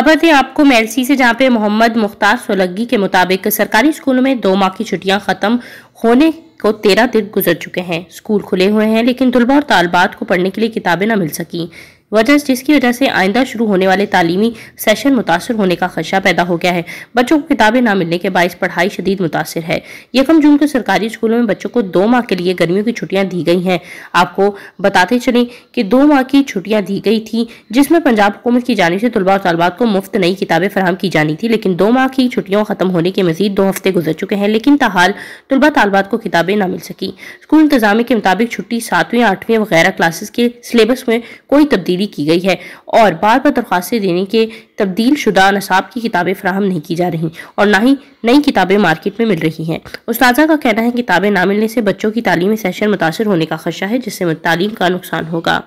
खबर थी आपको मेरसी से जहां पे मोहम्मद मुख्तार सोलगी के मुताबिक सरकारी स्कूलों में दो माह की छुट्टियां खत्म होने को तेरह दिन गुजर चुके हैं स्कूल खुले हुए हैं लेकिन तलबा और तालबात को पढ़ने के लिए किताबें ना मिल सकी वजह जिसकी वजह से आइंदा शुरू होने वाले तालीमी सेशन मुतासर होने का खदशा पैदा हो गया है बच्चों को किताबें ना मिलने के बायस पढ़ाई शदीद मुतासर है यकम जून को सरकारी स्कूलों में बच्चों को दो माह के लिए गर्मियों की छुट्टियां दी गई हैं आपको बताते चलें कि दो माह की छुट्टियां दी गई थी जिसमें पंजाब हुकूमत की जानी से तलबा और तलबात को मुफ्त नई किताबें फराम की जानी थी लेकिन दो माह की छुट्टियों खत्म होने के मजीद दो हफ्ते गुजर चुके हैं लेकिन तहाल तलबा तलबात को किताबें ना मिल सकी स्कूल इंतजाम के मुताबिक छुट्टी सातवीं आठवीं वगैरह क्लासेस के सिलेबस में कोई तब्दीली तब्दीली की गई है और बार बार दरख्वास्तें देने के तब्दील शुदा नसाब की किताबें फ्राहम नहीं की जा रही और ना ही नई किताबें मार्केट में मिल रही हैं उसताजा का कहना है किताबें ना मिलने से बच्चों की तालीमी सेशन मुतासर होने का खदशा है जिससे तालीम का नुकसान होगा